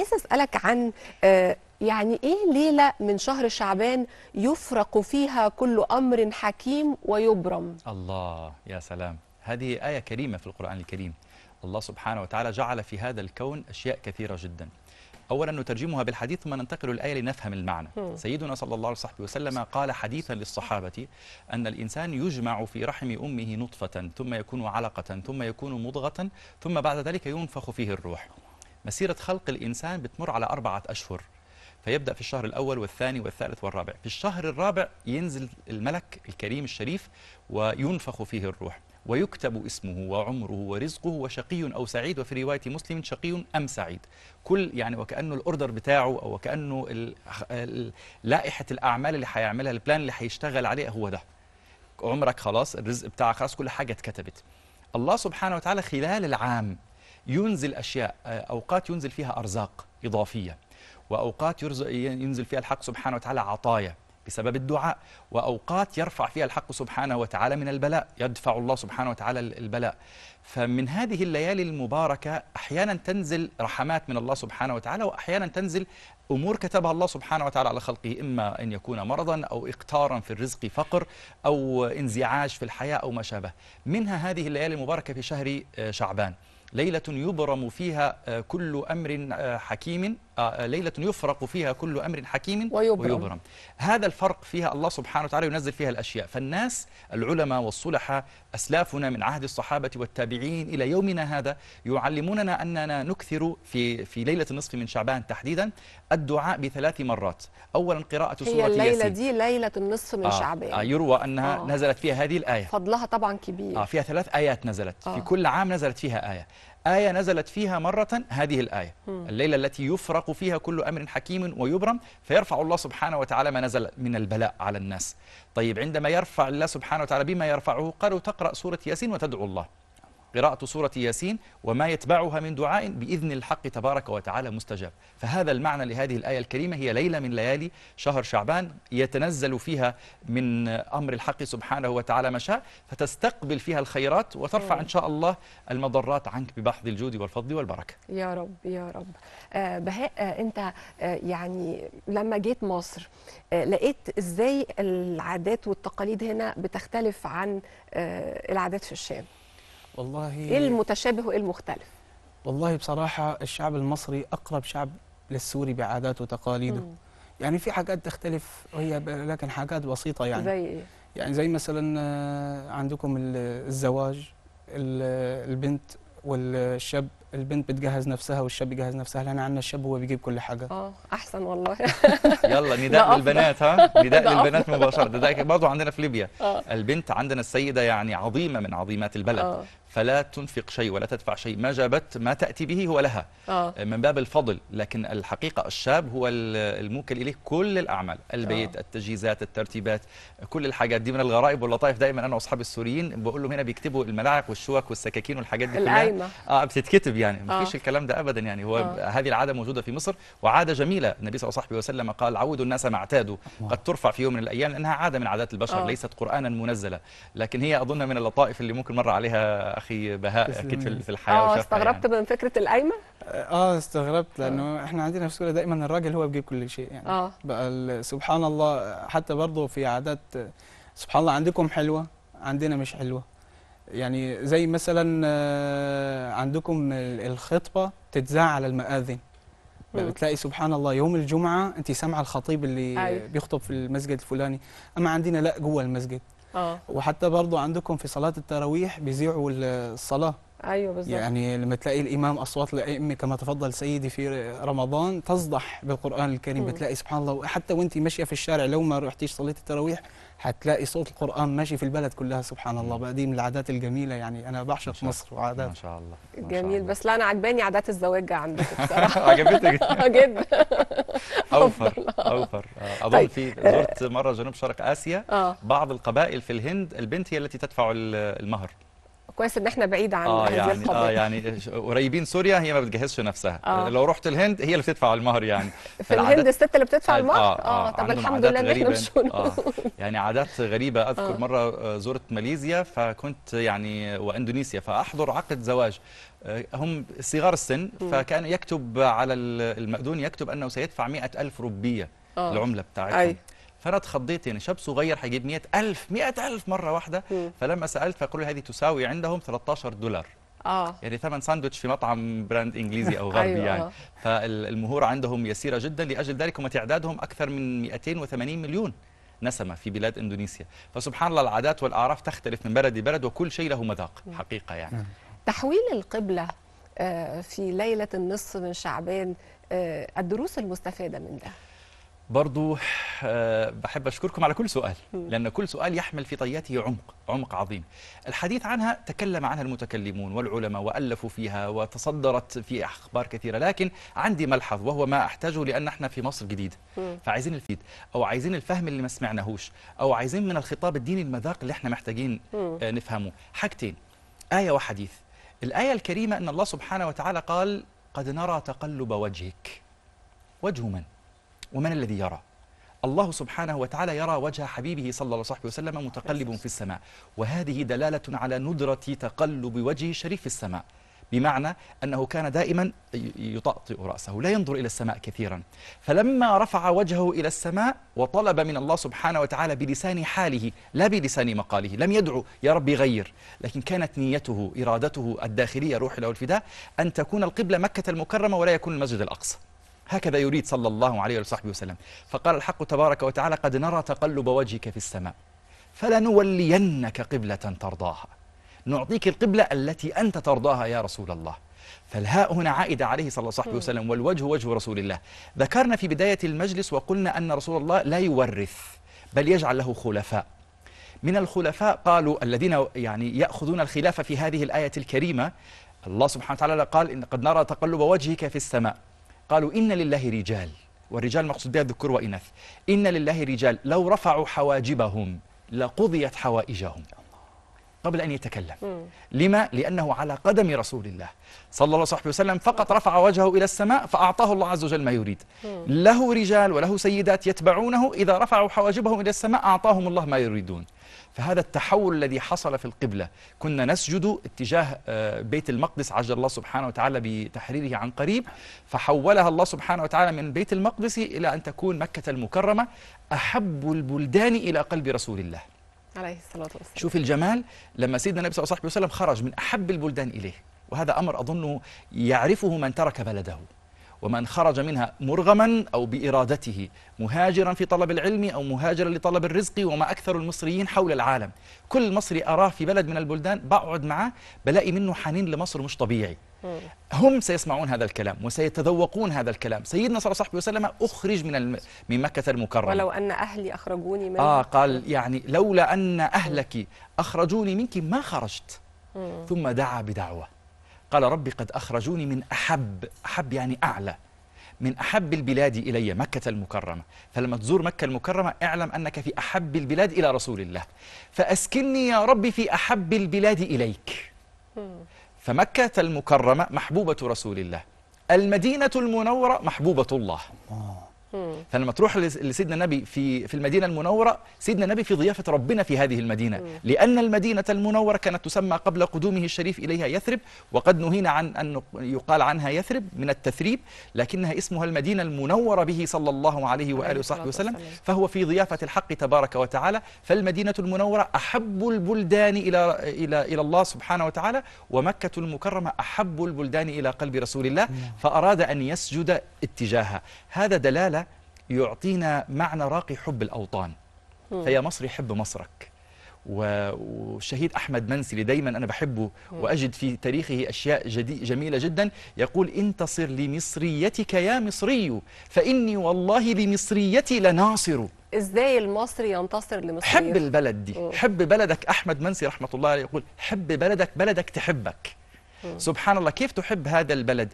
عايزه اسالك عن آه، يعني ايه ليله من شهر شعبان يفرق فيها كل امر حكيم ويبرم الله يا سلام هذه ايه كريمه في القران الكريم الله سبحانه وتعالى جعل في هذا الكون اشياء كثيره جدا اولا نترجمها بالحديث ثم ننتقل الايه لنفهم المعنى سيدنا صلى الله عليه وسلم قال حديثا للصحابه ان الانسان يجمع في رحم امه نطفه ثم يكون علقه ثم يكون مضغه ثم بعد ذلك ينفخ فيه الروح مسيرة خلق الإنسان بتمر على أربعة أشهر فيبدأ في الشهر الأول والثاني والثالث والرابع في الشهر الرابع ينزل الملك الكريم الشريف وينفخ فيه الروح ويكتب اسمه وعمره ورزقه وشقي أو سعيد وفي رواية مسلم شقي أم سعيد كل يعني وكأنه الأوردر بتاعه أو وكأنه لائحة الأعمال اللي هيعملها البلان اللي هيشتغل عليه هو ده عمرك خلاص الرزق بتاعك خلاص كل حاجة اتكتبت الله سبحانه وتعالى خلال العام ينزل أشياء آه، أوقات ينزل فيها أرزاق إضافية وأوقات ينزل فيها الحق سبحانه وتعالى عطايا بسبب الدعاء وأوقات يرفع فيها الحق سبحانه وتعالى من البلاء يدفع الله سبحانه وتعالى البلاء فمن هذه الليالي المباركة أحيانا تنزل رحمات من الله سبحانه وتعالى وأحيانا تنزل أمور كتبها الله سبحانه وتعالى على خلقه إما أن يكون مرضا أو إقتارا في الرزق فقر أو انزعاج في الحياة أو ما شابه منها هذه الليالي المباركة في شهر آه، شعبان ليلة يبرم فيها آه، كل أمر آه، حكيم آه، ليلة يفرق فيها كل أمر حكيم ويبرم, ويبرم. هذا الفرق فيها الله سبحانه وتعالى ينزل فيها الأشياء فالناس العلماء والصلحاء أسلافنا من عهد الصحابة والتابعين إلى يومنا هذا يعلموننا أننا نكثر في, في ليلة النصف من شعبان تحديدا الدعاء بثلاث مرات أولا قراءة سورة ياسين هي الليلة دي ليلة النصف من آه شعبان آه يروى أنها آه نزلت فيها هذه الآية فضلها طبعا كبير آه فيها ثلاث آيات نزلت آه في كل عام نزلت فيها آية آية نزلت فيها مرة هذه الآية الليلة التي يفرق فيها كل أمر حكيم ويبرم فيرفع الله سبحانه وتعالى ما نزل من البلاء على الناس طيب عندما يرفع الله سبحانه وتعالى بما يرفعه قالوا تقرأ سورة ياسين وتدعو الله قراءة سورة ياسين وما يتبعها من دعاء بإذن الحق تبارك وتعالى مستجاب فهذا المعنى لهذه الآية الكريمة هي ليلة من ليالي شهر شعبان يتنزل فيها من أمر الحق سبحانه وتعالى ما شاء فتستقبل فيها الخيرات وترفع إن شاء الله المضرات عنك ببحث الجود والفضل والبركة يا رب يا رب آه، بهاء آه، أنت آه، يعني لما جيت مصر لقيت إزاي العادات والتقاليد هنا بتختلف عن العادات في الشام والله ايه المتشابه وايه المختلف والله بصراحه الشعب المصري اقرب شعب للسوري بعاداته وتقاليده يعني في حاجات تختلف وهي لكن حاجات بسيطه يعني زي ايه يعني زي مثلا آه، عندكم الزواج البنت والشاب البنت بتجهز نفسها والشاب بيجهز نفسها لان عندنا الشاب هو بيجيب كل حاجه اه احسن والله يلا نداء للبنات ها نداء للبنات مباشره ده برضه عندنا في ليبيا أوه. البنت عندنا السيده يعني عظيمه من عظيمات البلد أوه. فلا تنفق شيء ولا تدفع شيء ما جابت ما تأتي به هو لها أوه. من باب الفضل لكن الحقيقة الشاب هو الموكل إليه كل الأعمال البيت أوه. التجهيزات الترتيبات كل الحاجات دي من الغرائب واللطائف دائما أنا وأصحابي السوريين بقول لهم هنا بيكتبوا الملاعق والشوك والسكاكين والحاجات دي كلها القايمة اه بتتكتب يعني ما فيش آه. الكلام ده ابدا يعني هو آه. هذه العاده موجوده في مصر وعاده جميله النبي صلى الله عليه وسلم قال عودوا الناس ما اعتادوا قد ترفع في يوم من الايام لانها عاده من عادات البشر آه. ليست قرانا منزله لكن هي اظن من اللطائف اللي ممكن مر عليها اخي بهاء اكيد في الحياه اه استغربت يعني. من فكره القايمه اه, آه، استغربت آه. لانه آه. احنا عندنا في سوريا دائما الراجل هو بيجيب كل شيء يعني آه. بقى سبحان الله حتى برضه في عادات سبحان الله عندكم حلوه عندنا مش حلوه يعني زي مثلا آه، عندكم الخطبه تتذاع على المآذن بتلاقي سبحان الله يوم الجمعه انت سامعه الخطيب اللي أيوه. بيخطب في المسجد الفلاني اما عندنا لا جوه المسجد أوه. وحتى برضو عندكم في صلاه التراويح بيذيعوا الصلاه ايوه بالظبط يعني لما تلاقي الامام اصوات الائمه كما تفضل سيدي في رمضان تصدح بالقران الكريم مم. بتلاقي سبحان الله حتى وانت ماشيه في الشارع لو ما رحتيش صليت التراويح حتلاقي صوت القرآن ماشي في البلد كلها سبحان الله بقى دي من العادات الجميلة يعني أنا بعشق مصر وعادات ما شاء الله ما جميل شاء الله. بس لا أنا عجباني عادات الزواج عندك بصراحة عجبتك جدا أوفر أوفر آه، أظن طيب. في زرت مرة جنوب شرق آسيا آه. بعض القبائل في الهند البنت هي التي تدفع المهر كويس ان احنا بعيد عن آه هذه يعني آه، القضيه اه يعني قريبين سوريا هي ما بتجهزش نفسها آه. لو رحت الهند هي اللي بتدفع المهر يعني في الهند الست اللي بتدفع المهر اه, آه. آه. طب الحمد لله ان احنا مش آه. يعني عادات غريبه اذكر آه. مره آه، زرت ماليزيا فكنت يعني واندونيسيا فاحضر عقد زواج آه، هم صغار السن فكان يكتب على المأذون يكتب انه سيدفع 100000 روبيه آه. العمله بتاعتهم أي. فانا اتخضيت يعني شاب صغير هيجيب 100000 100000 مره واحده فلما سالت فقالوا هذه تساوي عندهم 13 دولار اه يعني ثمن ساندويتش في مطعم براند انجليزي او غربي أيوة. يعني آه. فالمهور عندهم يسيره جدا لاجل ذلك هم تعدادهم اكثر من 280 مليون نسمة في بلاد اندونيسيا فسبحان الله العادات والاعراف تختلف من بلد لبلد وكل شيء له مذاق حقيقه يعني نعم. تحويل القبله آه، في ليله النصف من شعبان آه، الدروس المستفاده من ده برضو آه، بحب أشكركم على كل سؤال لأن كل سؤال يحمل في طياته عمق عمق عظيم الحديث عنها تكلم عنها المتكلمون والعلماء وألفوا فيها وتصدرت في أخبار كثيرة لكن عندي ملحظ وهو ما أحتاجه لأن احنا في مصر جديدة فعايزين الفيد أو عايزين الفهم اللي ما سمعناهوش أو عايزين من الخطاب الديني المذاق اللي احنا محتاجين آه، نفهمه حاجتين آية وحديث الآية الكريمة أن الله سبحانه وتعالى قال قد نرى تقلب وجهك وجه من؟ ومن الذي يرى الله سبحانه وتعالى يرى وجه حبيبه صلى الله عليه وسلم متقلب في السماء وهذه دلالة على ندرة تقلب وجه الشريف في السماء بمعنى أنه كان دائما يطأطئ رأسه لا ينظر إلى السماء كثيرا فلما رفع وجهه إلى السماء وطلب من الله سبحانه وتعالى بلسان حاله لا بلسان مقاله لم يدعو يا ربي غير لكن كانت نيته إرادته الداخلية روح له الفداء أن تكون القبلة مكة المكرمة ولا يكون المسجد الأقصى هكذا يريد صلى الله عليه وصحبه وسلم فقال الحق تبارك وتعالى قد نرى تقلب وجهك في السماء فلنولينك قبلة ترضاها نعطيك القبلة التي أنت ترضاها يا رسول الله فالهاء هنا عائدة عليه صلى الله عليه وسلم والوجه وجه رسول الله ذكرنا في بداية المجلس وقلنا أن رسول الله لا يورث بل يجعل له خلفاء من الخلفاء قالوا الذين يعني يأخذون الخلافة في هذه الآية الكريمة الله سبحانه وتعالى قال إن قد نرى تقلب وجهك في السماء قالوا إن لله رجال والرجال مقصود بها الذكور وإناث إن لله رجال لو رفعوا حواجبهم لقضيت حوائجهم قبل أن يتكلم لما؟ لأنه على قدم رسول الله صلى الله عليه وسلم فقط رفع وجهه إلى السماء فأعطاه الله عز وجل ما يريد له رجال وله سيدات يتبعونه إذا رفعوا حواجبهم إلى السماء أعطاهم الله ما يريدون فهذا التحول الذي حصل في القبلة كنا نسجد اتجاه آه، بيت المقدس عجل الله سبحانه وتعالى بتحريره عن قريب فحولها الله سبحانه وتعالى من بيت المقدس إلى أن تكون مكة المكرمة أحب البلدان إلى قلب رسول الله عليه الصلاة والسلام شوف الجمال لما سيدنا النبي صلى الله عليه وسلم خرج من أحب البلدان إليه وهذا أمر أظنه يعرفه من ترك بلده ومن خرج منها مرغما أو بإرادته مهاجرا في طلب العلم أو مهاجرا لطلب الرزق وما أكثر المصريين حول العالم كل مصري أراه في بلد من البلدان بقعد معاه بلاقي منه حنين لمصر مش طبيعي هم سيسمعون هذا الكلام وسيتذوقون هذا الكلام سيدنا صلى الله عليه وسلم أخرج من الم... من مكة المكرمة ولو أن أهلي أخرجوني من آه قال يعني لولا أن أهلك أخرجوني منك ما خرجت ثم دعا بدعوة قال ربي قد أخرجوني من أحب أحب يعني أعلى من أحب البلاد إلي مكة المكرمة فلما تزور مكة المكرمة اعلم أنك في أحب البلاد إلى رسول الله فأسكني يا ربي في أحب البلاد إليك فمكة المكرمة محبوبة رسول الله المدينة المنورة محبوبة الله فلما تروح لسيدنا النبي في في المدينه المنوره سيدنا النبي في ضيافه ربنا في هذه المدينه لان المدينه المنوره كانت تسمى قبل قدومه الشريف اليها يثرب وقد نهينا عن ان يقال عنها يثرب من التثريب لكنها اسمها المدينه المنوره به صلى الله عليه واله وصحبه وسلم فهو في ضيافه الحق تبارك وتعالى فالمدينه المنوره احب البلدان الى الى الى الله سبحانه وتعالى ومكه المكرمه احب البلدان الى قلب رسول الله نعم. فاراد ان يسجد اتجاهها هذا دلاله يعطينا معنى راقي حب الأوطان فيا مصري حب مصرك والشهيد أحمد منسلي دايما أنا بحبه وأجد في تاريخه أشياء جميلة جدا يقول انتصر لمصريتك يا مصري فإني والله لمصريتي لناصر ازاي المصري ينتصر لمصريته حب البلد دي حب بلدك أحمد منسي رحمة الله عليه يقول حب بلدك بلدك تحبك سبحان الله كيف تحب هذا البلد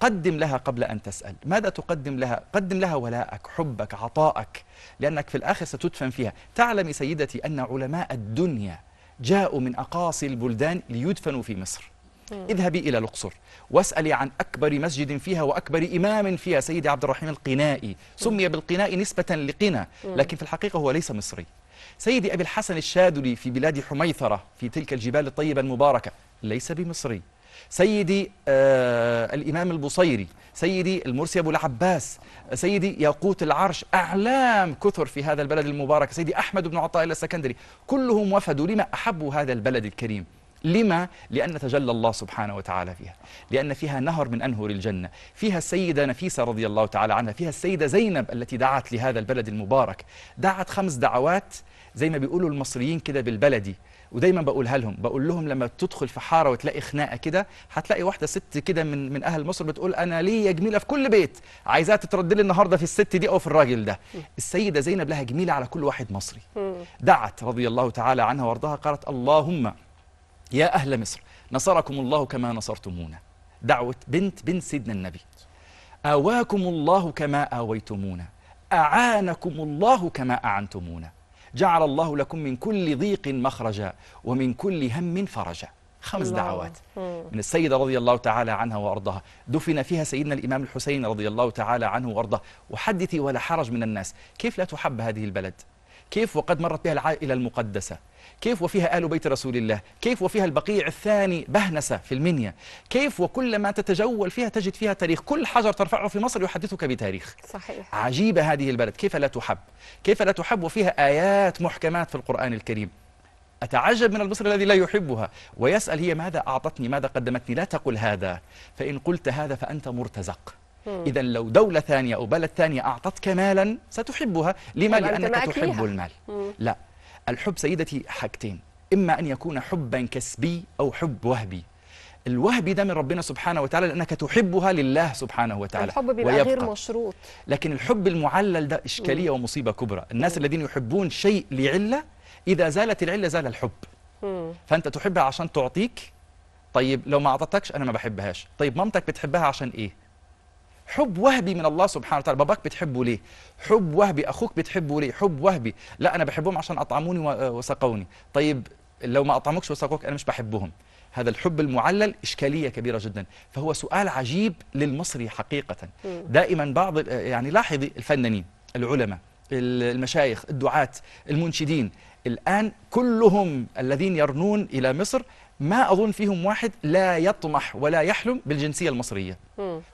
قدم لها قبل أن تسأل ماذا تقدم لها؟ قدم لها ولاءك حبك عطائك لأنك في الآخر ستدفن فيها تعلم سيدتي أن علماء الدنيا جاءوا من أقاصي البلدان ليدفنوا في مصر اذهبي إلى الأقصر واسألي عن أكبر مسجد فيها وأكبر إمام فيها سيدي عبد الرحيم القنائي سمي بالقناء نسبة لقنا لكن في الحقيقة هو ليس مصري سيدي أبي الحسن الشاذلي في بلاد حميثرة في تلك الجبال الطيبة المباركة ليس بمصري سيدي آه الإمام البصيري سيدي المرسي أبو العباس سيدي ياقوت العرش أعلام كثر في هذا البلد المبارك سيدي أحمد بن عطاء السكندري كلهم وفدوا لما أحبوا هذا البلد الكريم لما؟ لأن تجلى الله سبحانه وتعالى فيها لأن فيها نهر من أنهر الجنة فيها السيدة نفيسة رضي الله تعالى عنها فيها السيدة زينب التي دعت لهذا البلد المبارك دعت خمس دعوات زي ما بيقولوا المصريين كده بالبلدي ودايما بقولها لهم بقول لهم لما تدخل في حاره وتلاقي خناقه كده هتلاقي واحده ست كده من من اهل مصر بتقول انا ليا جميله في كل بيت عايزاها تترد لي النهارده في الست دي او في الراجل ده السيده زينب لها جميله على كل واحد مصري دعت رضي الله تعالى عنها وارضاها قالت اللهم يا اهل مصر نصركم الله كما نصرتمونا دعوه بنت بنت سيدنا النبي اواكم الله كما اويتمونا اعانكم الله كما اعنتمونا جعل الله لكم من كل ضيق مخرجا ومن كل هم فرجا خمس الله. دعوات من السيدة رضي الله تعالى عنها وأرضها دفن فيها سيدنا الإمام الحسين رضي الله تعالى عنه وأرضه وحدثي ولا حرج من الناس كيف لا تحب هذه البلد كيف وقد مرت بها العائلة المقدسة كيف وفيها آل بيت رسول الله كيف وفيها البقيع الثاني بهنسة في المنيا كيف وكل ما تتجول فيها تجد فيها تاريخ كل حجر ترفعه في مصر يحدثك بتاريخ صحيح عجيبة هذه البلد كيف لا تحب كيف لا تحب وفيها آيات محكمات في القرآن الكريم أتعجب من المصري الذي لا يحبها ويسأل هي ماذا أعطتني ماذا قدمتني لا تقل هذا فإن قلت هذا فأنت مرتزق إذا لو دولة ثانية أو بلد ثانية أعطتك مالا ستحبها لما لأنك تحب المال مم. لا الحب سيدتي حاجتين إما أن يكون حبا كسبي أو حب وهبي الوهبي ده من ربنا سبحانه وتعالى لأنك تحبها لله سبحانه وتعالى الحب بيبقى ويبقى. غير مشروط لكن الحب المعلل ده إشكالية مم. ومصيبة كبرى الناس مم. الذين يحبون شيء لعلة إذا زالت العلة زال الحب مم. فأنت تحبها عشان تعطيك طيب لو ما أعطتكش أنا ما بحبهاش طيب مامتك بتحبها عشان إيه حب وهبي من الله سبحانه وتعالى باباك بتحبه ليه حب وهبي اخوك بتحبه ليه حب وهبي لا انا بحبهم عشان اطعموني آه، وسقوني طيب لو ما اطعموكش وسقوك انا مش بحبهم هذا الحب المعلل إشكالية كبيرة جدا فهو سؤال عجيب للمصري حقيقة دائما بعض آه، يعني لاحظي الفنانين العلماء المشايخ الدعاة المنشدين الآن كلهم الذين يرنون إلى مصر ما أظن فيهم واحد لا يطمح ولا يحلم بالجنسية المصرية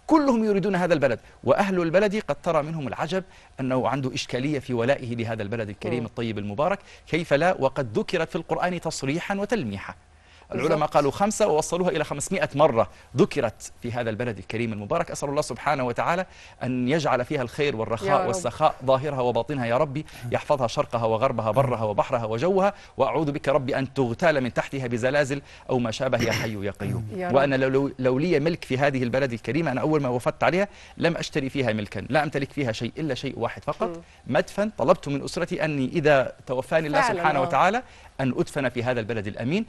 كلهم يريدون هذا البلد وأهل البلد قد ترى منهم العجب أنه عنده إشكالية في ولائه لهذا البلد الكريم الطيب المبارك كيف لا وقد ذكرت في القرآن تصريحا وتلميحا العلماء قالوا خمسة ووصلوها إلى 500 مرة ذكرت في هذا البلد الكريم المبارك أسأل الله سبحانه وتعالى أن يجعل فيها الخير والرخاء والسخاء ظاهرها وباطنها يا ربي يحفظها شرقها وغربها برها وبحرها وجوها وأعوذ بك ربي أن تغتال من تحتها بزلازل أو ما شابه يا حي يا قيوم يا وأنا لو, لو لي ملك في هذه البلد الكريمة أنا أول ما وفدت عليها لم أشتري فيها ملكا لا أمتلك فيها شيء إلا شيء واحد فقط مدفن طلبت من أسرتي أني إذا توفاني الله سبحانه آه. وتعالى أن أدفن في هذا البلد الأمين